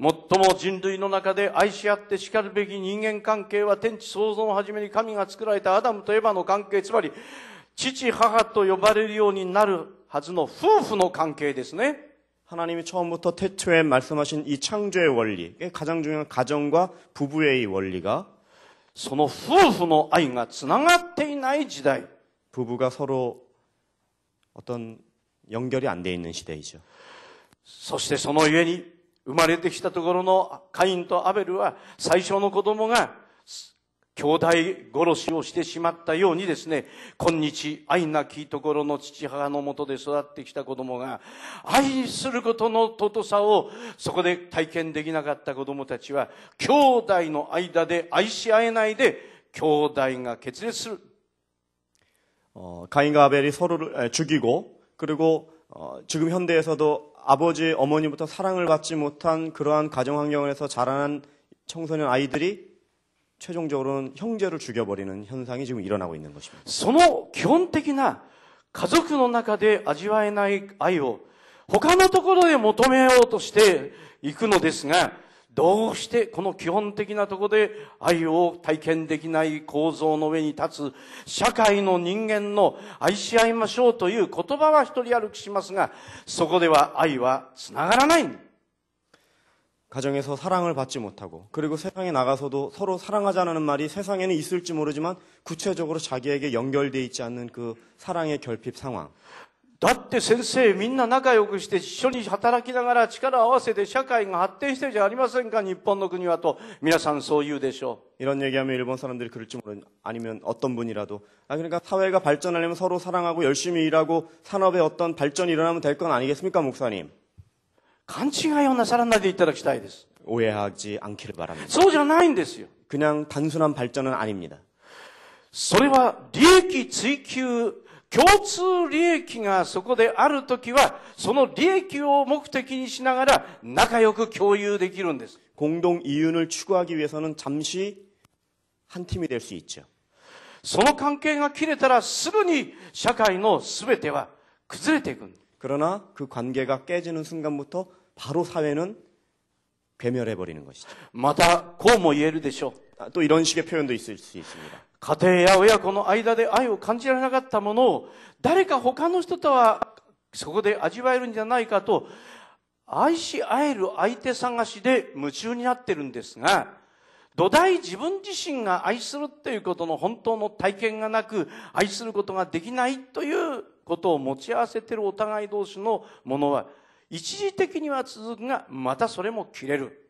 最も人類の中で愛し合って叱るべき人間関係は天地創造をはじめに神が作られたアダムとエヴァの関係、つまり、父母と呼ばれるようになるはずの夫婦の関係ですね。하나님이처음부터태초에말씀하신이창조의원리가장중요한가정과부부의원리가その夫婦の愛がつながっていない時代。부부가서로어떤연결이안돼있는시대이죠そしてその上に生まれてきたところのカインとアベルは最初の子供が兄弟殺しをしてしまったようにですね、今日愛なきところの父母のもとで育ってきた子供が愛することの尊さをそこで体験できなかった子供たちは兄弟の間で愛し合えないで兄弟が決裂する。カインがアベル서로를에죽이고그리고지금현대에서도 아버지, 어머니부터 사랑을 받지 못한 그러한 가정 환경에서 자라난 청소년 아이들이 최종적으로는 형제를 죽여버리는 현상이 지금 일어나고 있는 것입니다. その基本的な家族の中で味わえない愛を他のところで求めようとしていくのですがどうしてこの基本的なとこで愛を体験できない構造の上に立つ社会の人間の愛し合いましょうという言葉は一人歩きしますが、そこでは愛は繋がらない。家庭에서사랑을받지못하고그리고세상에나가서도서로사랑하자는말이세상에는있을지모르지만구체적으로자기에게연결어있지않는그사랑의결핍상황だって先生みんな仲良くして一緒に働きながら力を合わせて社会が発展してじゃありませんか日本の国はと皆さんそう言うでしょういろんな얘기하면日本사람들이그럴지모르겠아니면어떤분이라도아그러니까사회が발전하려면서로사랑하고열심히일하고산업에어떤발전이일어나면될건아니겠습니까목사님勘違いような사람なりでいただきたいです오해하지않기를바랍니다そうじゃないんですよ그냥단순한발전은아닙니다それは利益追求共通利益がそこであるときは、その利益を目的にしながら仲良く共有できるんです。共同이運を추구하기위해서는잠시한팀이될수있 죠。 その関係が切れたらすぐに社会の全ては崩れていく。그러나그관계が깨지는순간부터바로사회는괴멸해버리는것이죠またこうも言えるでしょう。또이런식의표현도있을수있습니다家庭や親子の間で愛を感じられなかったものを、誰か他の人とはそこで味わえるんじゃないかと、愛し合える相手探しで夢中になってるんですが、土台自分自身が愛するっていうことの本当の体験がなく、愛することができないということを持ち合わせてるお互い同士のものは、一時的には続くが、またそれも切れる。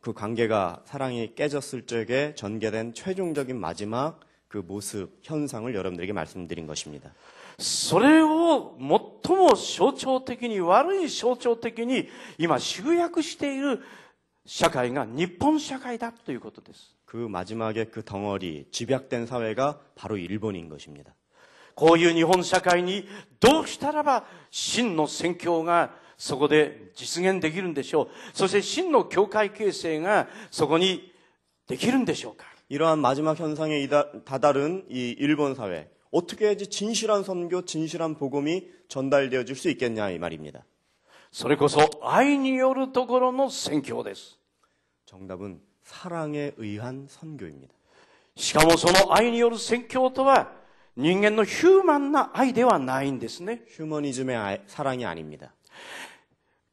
그 관계가 사랑이 깨졌을 적에 전개된 최종적인 마지막 그 모습 현상을 여러분들에게 말씀드린 것입니다. それを最も象徴的に悪い象徴的に今集約그 마지막에 그 덩어리 집약된 사회가 바로 일본인 것입니다. こういう日本社会にどうしたらば真の宣教がそこで実現できるんでしょう。そして真の教会形成がそこにできるんでしょうか。이러한마지막현상에다다른이일본사회어떻게해야지진실한선교진실한복음이전달되어줄수있겠냐이말입니다それこそ愛によるところの宣教です。정답은사랑에의한선교입니다しかもその愛による宣教とは人間のヒューマンな愛ではないんですね。ヒューマニズム의사랑이아닙니다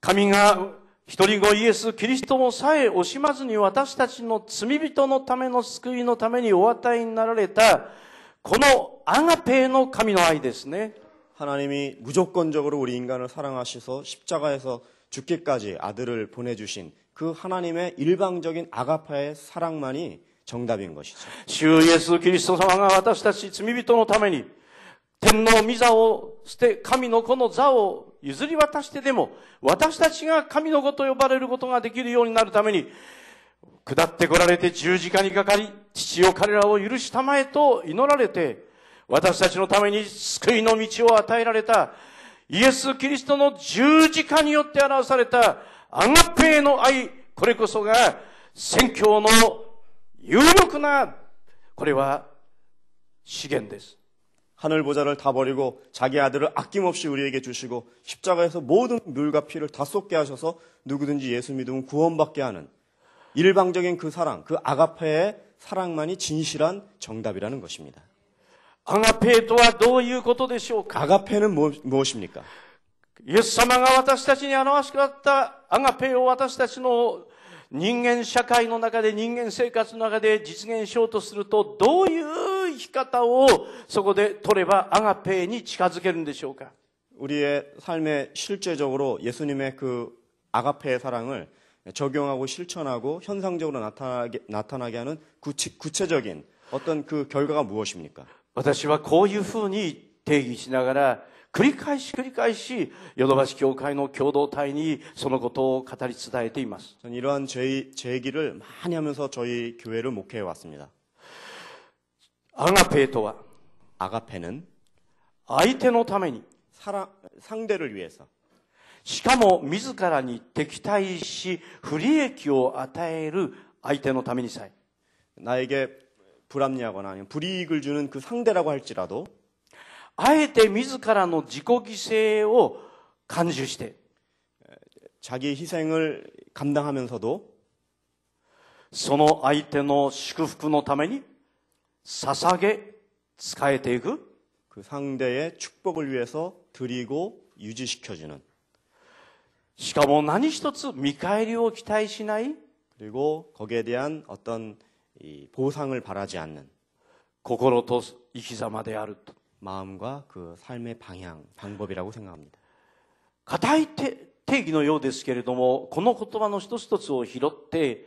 神が一人子イエス・キリストをさえ惜しまずに私たちの罪人のための救いのためにお与えになられた、このアガペーの神の愛ですね。하나님이무조건적으로우리인간을사랑하셔서십자가에서죽기까지아들을보내주신그하나님의일방적인아가파의사랑만이정답인것이죠주예수그리스도様が私たち罪人のために天皇御座を捨て神の子の座を譲り渡してでも、私たちが神の子と呼ばれることができるようになるために、下ってこられて十字架にかかり、父を彼らを許したまえと祈られて、私たちのために救いの道を与えられた、イエス・キリストの十字架によって表された、アガペへの愛、これこそが、宣教の有力な、これは資源です。 하늘 보자를다 버리고 자기 아들을 아낌없이 우리에게 주시고 십자가에서 모든 물과 피를 다 쏟게 하셔서 누구든지 예수 믿으면 구원받게 하는 일방적인 그 사랑, 그 아가페의 사랑만이 진실한 정답이라는 것입니다. 아가페 또한 너이いうことでし 아가페는 뭐, 무엇입니까? 예수様が私たちに表しかったアガペを私たちの 人間社会の中で人間生活の中で実現しようとすると、どういう生き方をそこで取ればアガペーに近づけるんでしょうか우리의삶에실제적으로예수님의그아가페의사랑을적용하고실천하고현상적으로나타나게나타나게하는구구체적인어떤그결과가무엇입니까私はこういうふうに定義しながら繰り返し繰り返しヨドバシ教会の共同体にそのことを語り伝えています。이러한제제기를많이하면서저희교회를목회해왔습니 다。 アガペとはアガペ는相手のために사 람、 상대를위해서しかも自らに敵対し不利益を与える相手のためにさえ。나에게불합리하거나아니면불이익을주는그상대라고할지라도あえて自らの自己犠牲を感受して。자기희생을감당하면서도その相手の祝福のために捧げ、仕えていく。그상대의축복을위해서드리고유지시켜주는しかも何一つ見返りを期待しない그리고거기에대한어떤보상을바라지않는心と生き様であると마음과그삶의방향방법이라고생각합니다硬い定義のようですけれども、この言葉の一つ一つを拾って、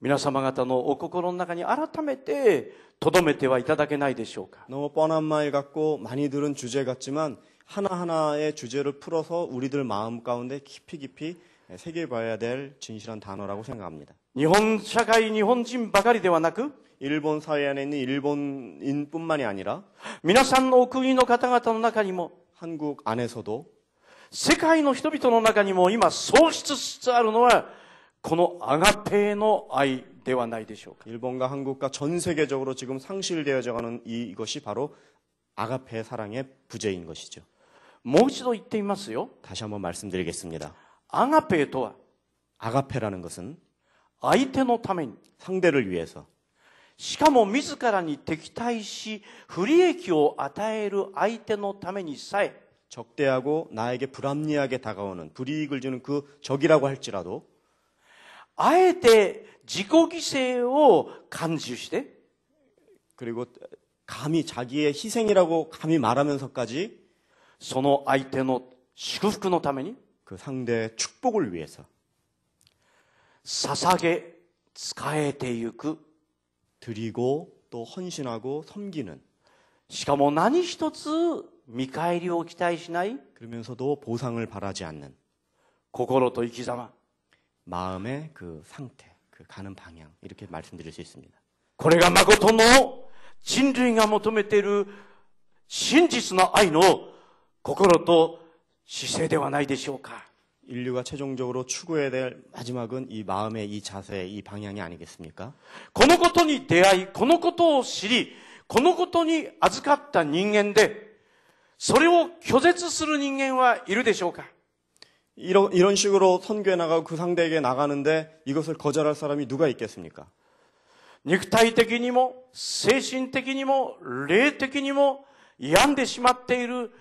皆様方のお心の中に改めて留めてはいただけないでしょうか。너무뻔한말같고많이들은주제같지만하나하나의주제를풀어서우리들마음가운데깊이깊이새겨봐야될진실한단어라고생각합니다일본사회일본人ばかりではなく 일본 사회 안에 있는 일본인뿐만이 아니라 미나산 오크이 노 가타가타 노 나카 니모 한국 안에서도 세계의 人々の中にも今そうしつつあるのはこのアガペの愛ではないでしょうか 일본과 한국과 전 세계적으로 지금 상실되어져 가는 이, 것이 바로 아가페 사랑의 부재인 것이죠. もう一度言ってみますよ. 다시 한번 말씀드리겠습니다. 아가페とは 아가페라는 것은 아이のた타に 상대를 위해서 しかも自らに敵対し不利益を与える相手のためにさえ적대하고나에게불합리하게다가오는불이익을주는그적이라고할지라도あえて自己犠牲を感じして그리고감히자기의희생이라고감히말하면서까지その相手の祝福のために그상대의축복을위해서捧げ仕えてゆく드리고또헌신하고섬기는しかも何一つ見返りを期待しない그러면서도보상을바라지않는心と生き様마음의그상태그가는방향이렇게말씀드릴수있습니다これがまことの人類が求めている真実の愛の心と姿勢ではないでしょうか。인류가최종적으로추구해야될마지막은이마음의이자세이방향이아니겠습니까このことに出会い、このことを知り、このことに預かった人間で、それを拒絶する人間はいるでしょうか이런이런식으로선교에나가고그상대에게나가는데이것을거절할사람이누가있겠습니까肉体的にも、精神的にも、霊的にも、病んでしまっている、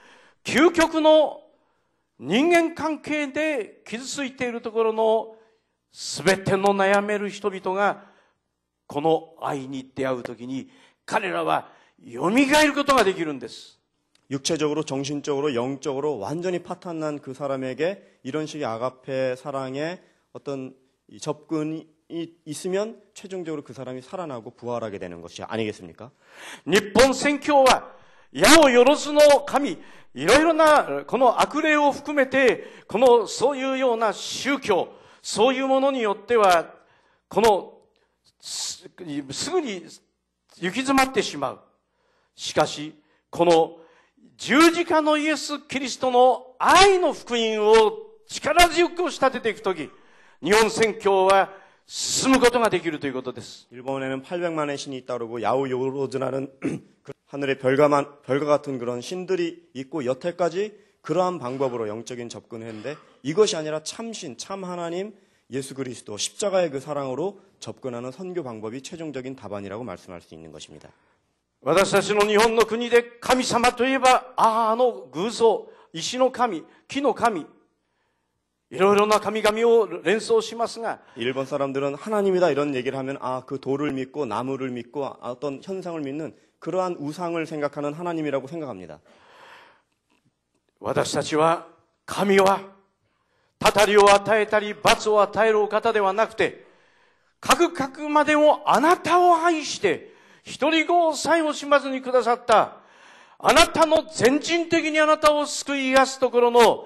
究極の人間関係で傷ついているところの全ての悩める人々が、この愛に出会うときに、彼らは蘇ることができるんです。육체적으로정신적으로영적으로완전히파탄난그사람에게이런식의아가페사랑의어떤접근이있으면최종적으로그사람이살아나고부활하게되는것이아니겠습니까일본선교와矢をよろずの神、いろいろな、この悪霊を含めて、この、そういうような宗教、そういうものによっては、この、すぐに行き詰まってしまう。しかし、この十字架のイエス・キリストの愛の福音を力強く押し立てていくとき、日本宣教は進むことができるということです。日本에는800万円신이있다고야우요로즈라 하늘의 별과만, 별과 같은 그런 신들이 있고 여태까지 그러한 방법으로 영적인 접근했는데 을 이것이 아니라 참신, 참 하나님, 예수 그리스도 십자가의 그 사랑으로 접근하는 선교 방법이 최종적인 답안이라고 말씀할 수 있는 것입니다. 私たちの日本の国で神様といえば、あの偶像、石の神、木の神、いろいろな神々を連想しますが、日本사람들은하나님이다이런얘기를하면아그돌을믿고나무를믿고어떤현상을믿는그러한우상을생각하는하나님이라고생각합니다私たちは神はたりを与えたり罰を与えるお方ではなくて、かくかくまでもあなたを愛して、一人子を最後しまずにくださった、あなたの全人的にあなたを救い癒すところの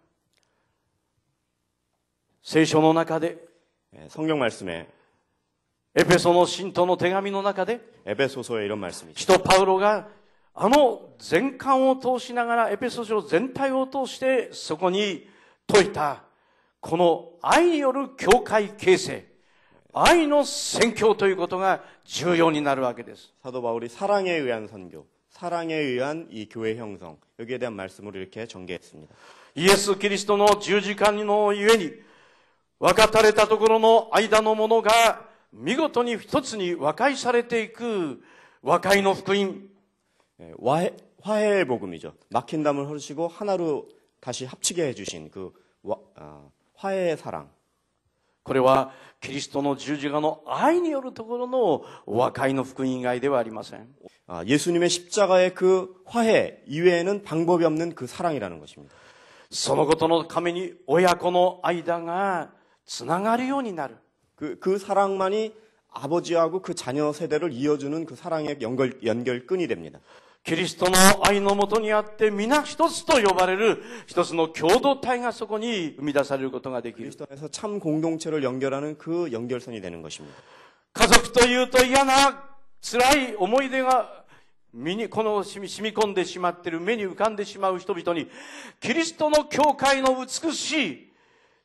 聖書の中で성경말씀에에베소의신토의대감의나가데에베소서에이런말씀이시パウロが、あの全巻を通しながらエペソ書全体を通してそこに説いたこの愛による教会形成愛の宣教ということが重要になるわけです。サドバ울リ、사랑에의한선 교、 사랑에의한이교회형 성、 여기에대한말씀으이렇게전개했습니 다。 イエス・キリストの十字架のゆえに、分かたれたところの間のものが見事に一つに和解されていく和解の福音。和、和平해의복음이죠막힌담을흐르시고하나로다시합치게해주신그和、어화해의사랑これはキリストの十字架の愛によるところの和解の福音以外ではありません아예수님의십자가의그화해이외에는방법이없는그사랑이라는것입니다そのことのために親子の間がつながるようになる。그그사랑만이아버지하고그자녀세대를이어주는그사랑의연결연결끈이됩니다キリストの愛のもとにあって皆一つと呼ばれる一つの共同体がそこに生み出されることができる。참공동체를연결하는그연결선이되는것입니 다。 家族というと嫌な辛い思い出がこの染み染み込んでしまっている目に浮かんでしまう人々に、キリストの教会の美しい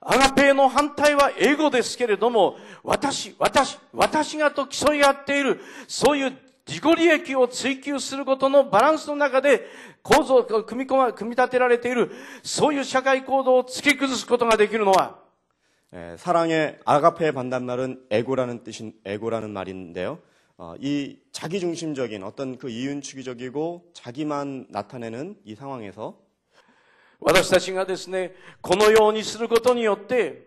アガペーの反対は英語ですけれども、私、私、私がと競い合っている、そういう自己利益を追求することのバランスの中で構造、組み込ま、組み立てられている、そういう社会行動を突き崩すことができるのは、えー、사랑의アガペ의반단말은エゴ라는뜻인エゴ라는말인데요어이자기중심적인어떤그이윤추기적이고자기만나타내는이상황에서私たちがですね、このようにすることによって、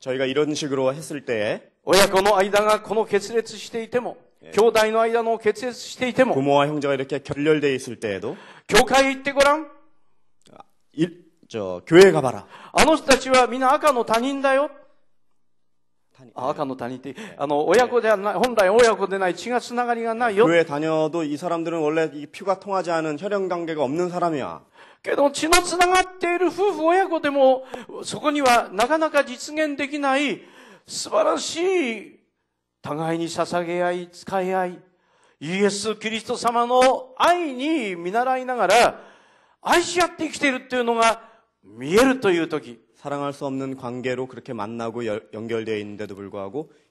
저희가이런식으로했을때親子の間がこの決裂していても、兄弟の間の決裂していても、부모와형제가이렇게결렬되어있을때에도教会へ行ってごらん。일 저、 교회가봐 라。 あの人たちはみんな赤の他人だよ。あ赤の他人って、あの、親子ではない、本来親子でない血がつながりがないよ。교회다녀도이사람들은원래이피가통하지않은혈연관계가없는사람이 야。 けど血の繋がっている夫婦親子でも、そこにはなかなか実現できない素晴らしい互いに捧げ合い、使い合い、イエス・キリスト様の愛に見習いながら、愛し合って生きているっていうのが見えるという時。사랑할수없는관계로그렇게만나고연결되어있는데도불구하고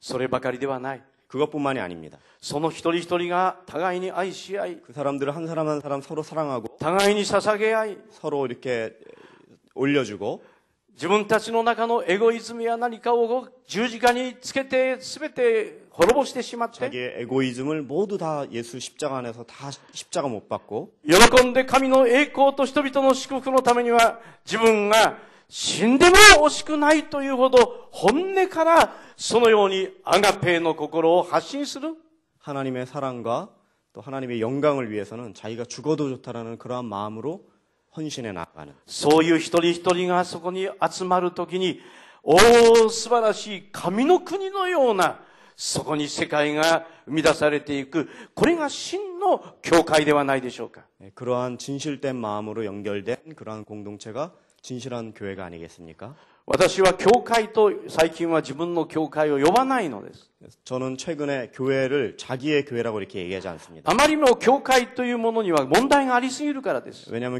そればかりではない。그것뿐만이아닙니다その一人一人が互いに愛し合い그사람들한사람한사람서로사랑하고互いに捧げ合い서로이렇게올려주고自分たちの中のエゴイズムや何かを十字架につけて全て滅ぼしてしまって자기イズム、이즘을모두다예수십자가안에서다십자가못받고喜んで神の栄光と人々の祝福のためには自分が死んでも惜しくないというほど本音からそのようにアガペーの心を発信する。하나님의사랑과또하나님의영광을위해서는자기가죽어도좋다라는그러한마음으로헌신해나가는そういう一人一人がそこに集まるときに、おー素晴らしい神の国のような、そこに世界が生み出されていく、これが真の教会ではないでしょうか。그러한진실된마음으로연결된그러한공동체가진실한교회가아니겠습니까私は教会と最近は自分の教会を呼ばないのです。저는최근에교회를자기의교회라고이렇게あまりにも教会というものには問題がありすぎるからです。왜냐あま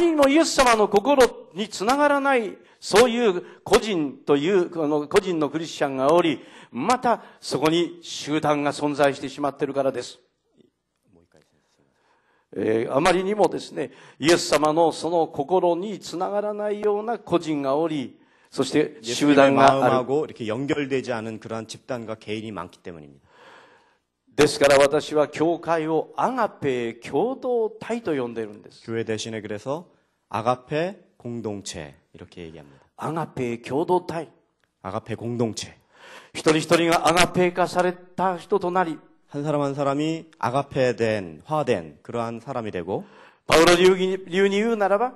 りにもイエス様の心につながらない、そういう個人という、この個人のクリスチャンがおり、またそこに集団が存在してしまっているからです。えー、あまりにもですね、イエス様のその心につながらないような個人がおり、そして集団がある。ですから私は教会をアガペ共同体と呼んでるんです。교회대신에그래서アガペ共同체이렇게얘기합니다アガペ共同体。アガペ共同 체。 一人一人がアガペ化された人となり、한사람한사람이아가페된화된그러한사람이되고바울을이은이유나라봐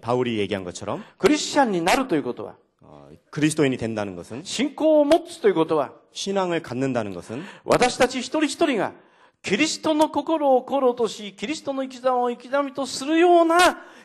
바울이얘기한것처럼그리스도인이나를것도와어그리스도인이된다는것은신고를持つということは신앙을갖는다는것은私たち一人一人がキリストの心を心とし、キリストの生き様を生き様とするような、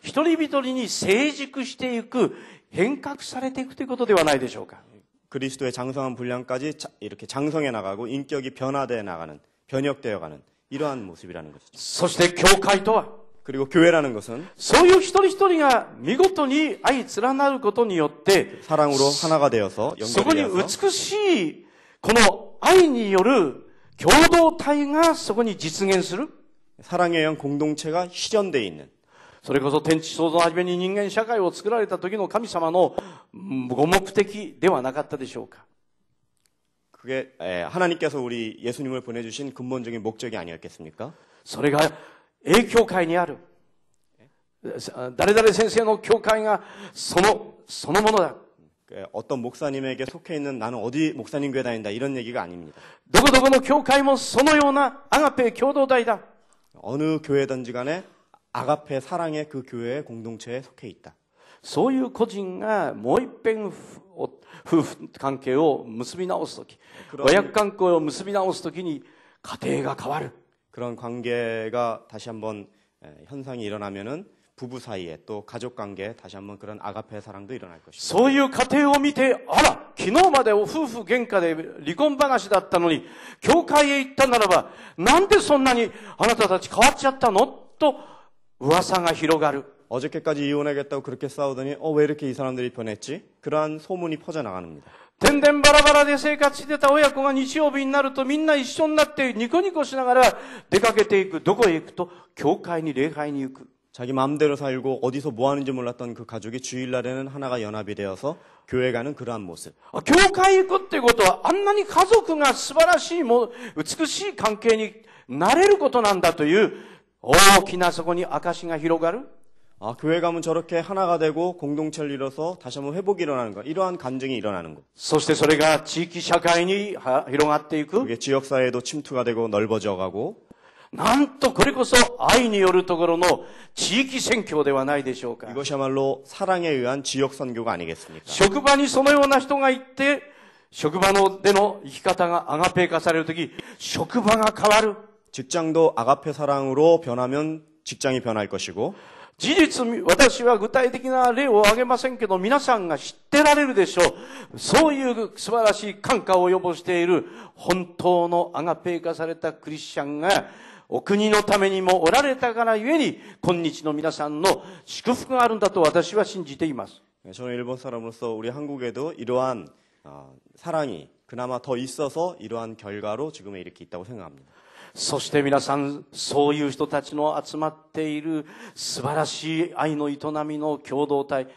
一人一人に成熟していく、変革されていくということではないでしょうか。 그리스도의 장성한 분량까지 이렇게 장성해 나가고 인격이 변화되어 나가는 변혁되어 가는 이러한 모습이라는 것이죠. そして教会とは 그리고 교회라는 것은 そういう一人一人が見事に相連なることによって 사랑으로 하나가 되어서 연결되어서 そこに美しいこの愛による共同体がそこに実現する 사랑에 의한 공동체가 실현되어 있는 それこそ天地創造の初めに人間社会を作られた時の神様のご目的ではなかったでしょうか그게하나님께서우리예수님을보내주신근본적인목적이아니었겠습니까それが、A 教会にある。誰々先生の教会がそのそのものだ。어떤목사님에게속해있는나는어디목사님교회다닌다이런얘기가아닙니다누구누구의교회도そのような아가페교도다이다어느교회든지간에アガペ사랑의그교회공동체에속해있다そういう個人がもう一遍夫婦関係を結び直すとき、親子関係を結び直すときに家庭が変わる。그런관계が다시한번현상이일어나면은부부사이에또가족관계다시한번그런아가페사랑도일어날것입다そういう家庭を見てあら昨日まで夫婦喧嘩で離婚話だったのに、教会へ行ったならば、なんでそんなにあなたたち変わっちゃったのと噂が広がる어저께까지이혼하겠다고그렇게싸우더니어왜이렇게이사람들이변했지그러한소문이퍼져나가갑니다天然バラバラで生活してた親子が日曜日になるとみんな一緒になってニコニコしながら出かけていく。どこへ行くと教会に礼拝に行く。자기마음대로살고어디서뭐하는지몰랐던그가족이주일날에는하나가연합이되어서교회가는그러한모습교회에行くってことはあんなに家族が素晴らしいも美しい関係になれることなんだという大きなそこに証が広がるあ、교회가문저렇게하나가되고공동체를이뤄서다시한번회복이일어나는것이러한간증이일어나는것そしてそれが地域社会に広がっていく그게지역사회에도침투가되고넓어져가고なんとこれこそ愛によるところの地域選挙ではないでしょうか이것이야말로사랑에의한지역선교가아니겠습니까職場にそのような人がいて職場での生き方がアガペ化されるとき、職場が変わる직장도아가페사랑으로변하면직장이변할것이고事実、私は具体的な例を挙げませんけど、皆さんが知ってられるでしょう。そういう素晴らしい感化を及ぼしている、本当のアガペー化されたクリスチャンが、お国のためにもおられたからゆえに、今日の皆さんの祝福があるんだと私は信じています。저는日本사람으로서우리한국에도이러한사랑이그나마더있어서이러한결과로지금의이렇게있다고생각합니다そして皆さん、そういう人たちの集まっている素晴らしい愛の営みの共同体、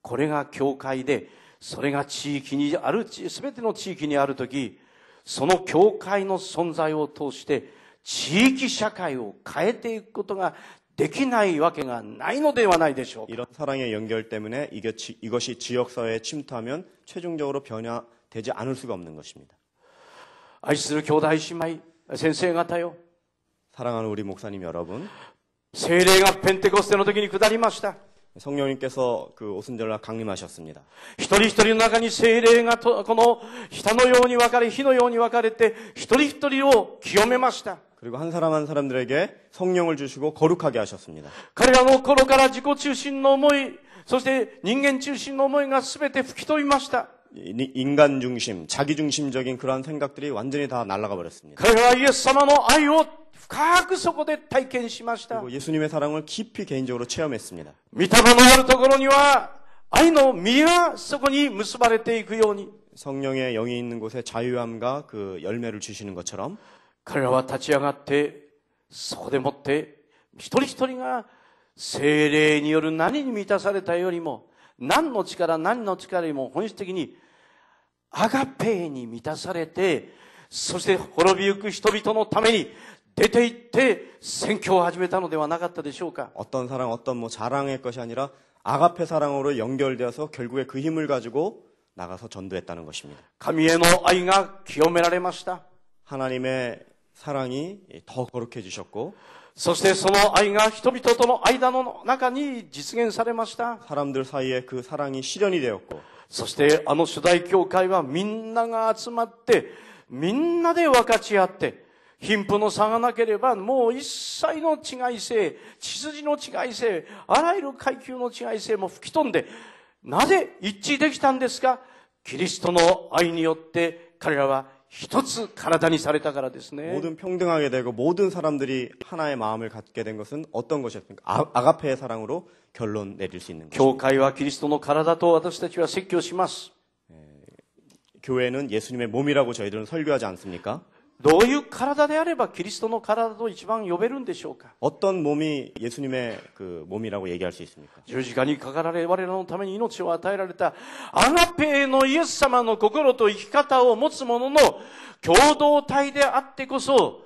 これが教会で、それが地域にある、すべての地域にあるとき、その教会の存在を通して、地域社会を変えていくことができないわけがないのではないでしょうか。んな사랑의연결때문에이게이것이地域사회에침투하면최종적으로변화되지않을수가없는것입니다愛する兄弟姉妹、先生方よ。사랑하는우리목사님여러 분。 聖霊がペンテコステの時に下りました。성령님께서그오순절날강림하셨습니다一人一人の中に聖霊がこの下のように分かれ火のように分かれて一人一人を清めました그리고한사람한사람들에게성령을주시고거룩하게하셨습니다彼らの心から自己中心の思い、そして人間中心の思いが全て吹き飛びました。 인간 중심, 자기 중심적인 그러한 생각들이 완전히 다 날아가 버렸습니다. 그리고 예수님의 사랑을 깊이 개인적으로 체험했습니다. 그 성령의 영이 있는 곳에 자유함과 그 열매를 주시는 것처럼 그와 타치양한테 소대못해 一人一人が精霊による何に満たされたよりも何の力何の力よりも本質的にアガペーに満たされて、そして滅びゆく人々のために出て行って宣教を始めたのではなかったでしょうか。어떤사 랑、 어떤뭐자랑의것이아니 라、 アガペ사랑으로연결되어서결국에그힘을가지고나가서전도했다는것입니 다。 神への愛が清められました。하나님의사랑이더거룩해지셨 고、 そしてその愛が人々との間の中に実現されました。사람들사이에그사랑이실현이되었 고、 そしてあの初代教会はみんなが集まって、みんなで分かち合って、貧富の差がなければ、もう一切の違い性、血筋の違い性、あらゆる階級の違い性も吹き飛んで、なぜ一致できたんですかキリストの愛によって彼らは一つ体にされたからですね。모든평등하게되고모든사람들이하나의마음을갖게된것은어떤것이었습니까아가페의사랑으로教会はキリストの体と私たちは説教しますえ、회는예수님의몸이라고저희들은설교하지않습니까どういう体であればキリストの体と一番呼べるんでしょうか어떤몸이예수님의그몸이라고얘기할수있습니까十字架にかかられ我らのために命を与えられたアナペーのイエス様の心と生き方を持つ者の共同体であってこそ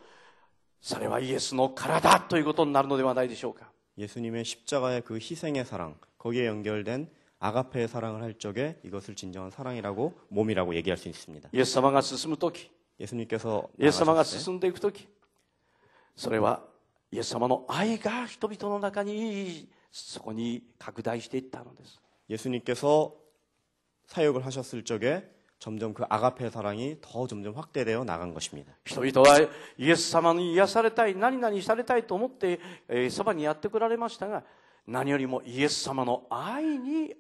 それはイエスの体ということになるのではないでしょうか 예수님의 십자가의 그 희생의 사랑, 거기에 연결된 아가페의 사랑을 할 적에 이것을 진정한 사랑이라고 몸이라고 얘기할 수 있습니다. 예수様が 進む時 예수님께서 イエス様が進んでいく時 それはイエス様の愛が人々の中にそこに拡大していったのです。예수님께서 사역을 하셨을 적에 점점그아가페사랑이더점점확대되어나간것입니다人々はイエス様に癒されたい、何々されたいと思って、そばにやってくられましたが、何よりもイエス様の愛に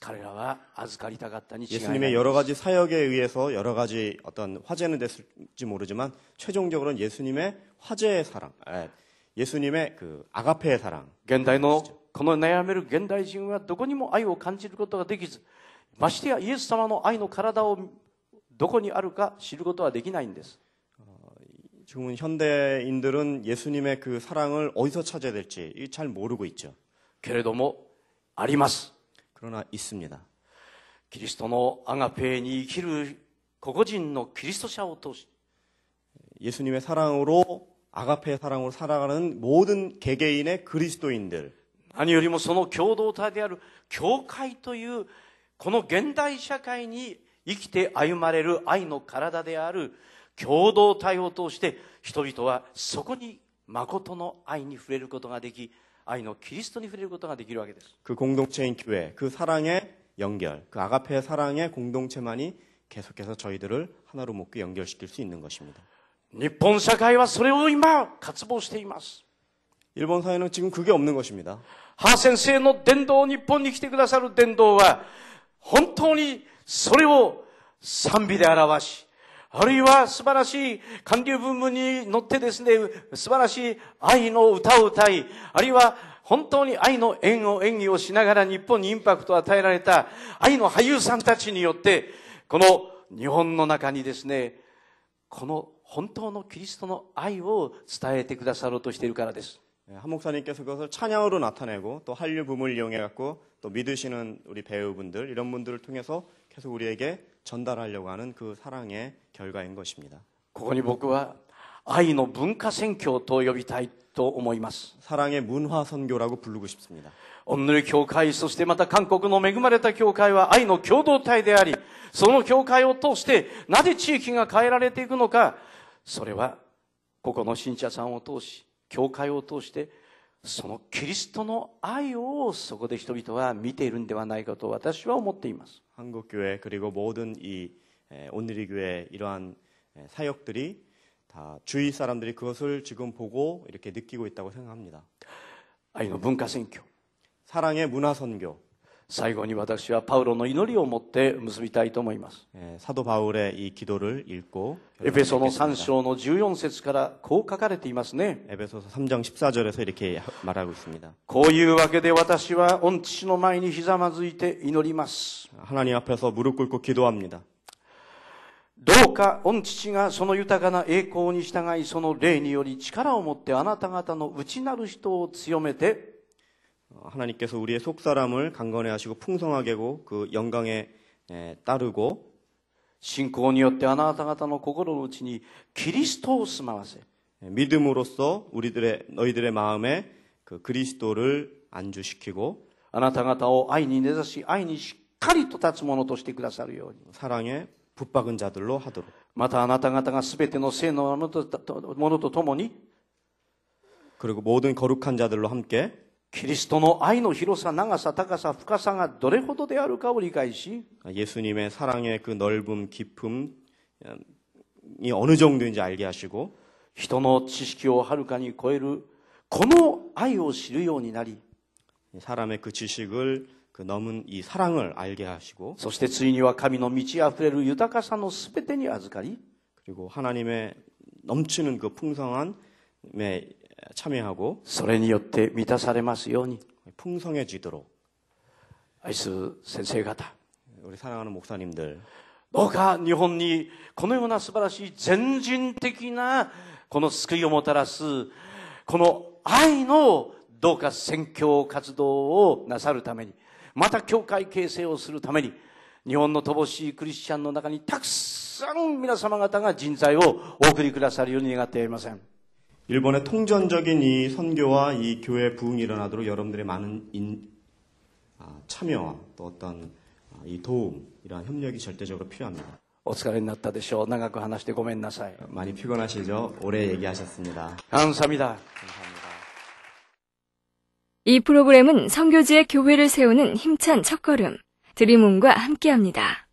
彼らは預かりたかったに違いない。예수님의여러가지사역에의해서여러가지어떤화제는됐을지모르지만최종적으로는예수님의화제의사랑예수님의그아가페의사랑現代のこの悩める現代人はどこにも愛を感じることができず。ましてやイエス様の愛の体をどこにあるか知ることはできないんです。지금현대인들은예수님의그사랑을어디서찾아야될지잘모르고있죠그래도뭐あります그러나있습니다그리스도의아가페에生きる고고진의그리스도샤を예수님의사랑으로아가페의사랑으로살아가는모든개개인의그리스도인들아니よりもその共同体である教会というこの現代社会に生きて歩まれる愛の体である共同体を通して人々はそこに誠の愛に触れることができ愛のキリストに触れることができるわけです。그공동체인교회그사랑의연결그아가페의사랑의공동체만이계속해서저희들을하나로연결시킬수있는것입니다日本社会はそれを今渇望しています。일본사회는지금그게없는것입니 다。 ハ先生の伝道、日本に来てくださる伝道は本当にそれを賛美で表し、あるいは素晴らしい韓流文文に乗ってですね、素晴らしい愛の歌を歌い、あるいは本当に愛の演を演技をしながら日本にインパクトを与えられた愛の俳優さんたちによって、この日本の中にですね、この本当のキリストの愛を伝えてくださろうとしているからです。한목사님께서그것을찬양으로나타내고또한류붐을이용해갖고또믿으시는우리배우분들이런분들을통해서계속우리에게전달하려고하는그사랑의결과인것입니다ここに僕は愛の文化宣教と呼びたいと思います。사랑의문화선교라고부르고싶습니다オンヌル教会、そしてまた韓国の恵まれた教会は愛の共同体であり、その教会を通して、なぜ地域が変えられていくのか、それは、ここの信者さんを通し、教会を通してそのキリストの愛をそこで人々は見ているんではないかと私は思っています。한국교회그리고모든이온누리교회이러한사역들이다주위사람들이그것을지금보고이렇게느끼고있다고생각합니다아이노문화선교사랑의문화선교最後に私はパウロの祈りを持って結びたいと思います。サドパウレイ기ドル、읽고エペソの3章の14節からこう書かれていますね。エペソ3장14절에서이렇게말하고있습니 다。 こういうわけで私は御父の前にひざまずいて祈ります。하나님앞에서무릎꿇고기도합니 다。 どうか御父がその豊かな栄光に従いその霊により力を持ってあなた方の内なる人を強めて 어, 하나님께서 우리의 속사람을 강건해 하시고 풍성하게 하고 그 영광에 따르고 信仰によってあなた方の心の内にキリストを住まわせ 믿음으로써 우리들의 너희들의 마음에 그 그리스도를 안주시키고 あなた方を愛に根ざし愛にしっかりと立つものとしてくださるように사랑에 붙박은 자들로 하도록 またあなた方が全ての聖のものとともに 그리고 모든 거룩한 자들로 함께 キリストの愛の広さ、長さ、高さ、深さがどれほどであるかを理解し、예수님의사랑의그넓음깊음이어느정도인지알게하시 고、 人の知識をはるかに超える、この愛を知るようになり、사람의그지식을그넘은이사랑을알게하시고そしてついには神の道あふれる豊かさのすべてに預かり、그리고하나님의넘치는그풍성한참여하고それによって満たされますように풍성해지도록アイス先生方우리사랑하는목사님들どうか日本にこのような素晴らしい全人的なこの救いをもたらすこの愛のどうか宣教活動をなさるためにまた教会形成をするために日本の乏しいクリスチャンの中にたくさん皆様方が人材をお送りくださるように願っていません。 일본의 통전적인 이 선교와 이 교회 부흥이 일어나도록 여러분들의 많은 인, 아, 참여와 또 어떤 아, 이 도움, 이러한 협력이 절대적으로 필요합니다. お疲れにな다たでしょう長く話してごめんなさ 많이 피곤하시죠? 오래 얘기하셨습니다. 감사합니다. 감사합니다. 이 프로그램은 선교지의 교회를 세우는 힘찬 첫걸음 드림온과 함께합니다.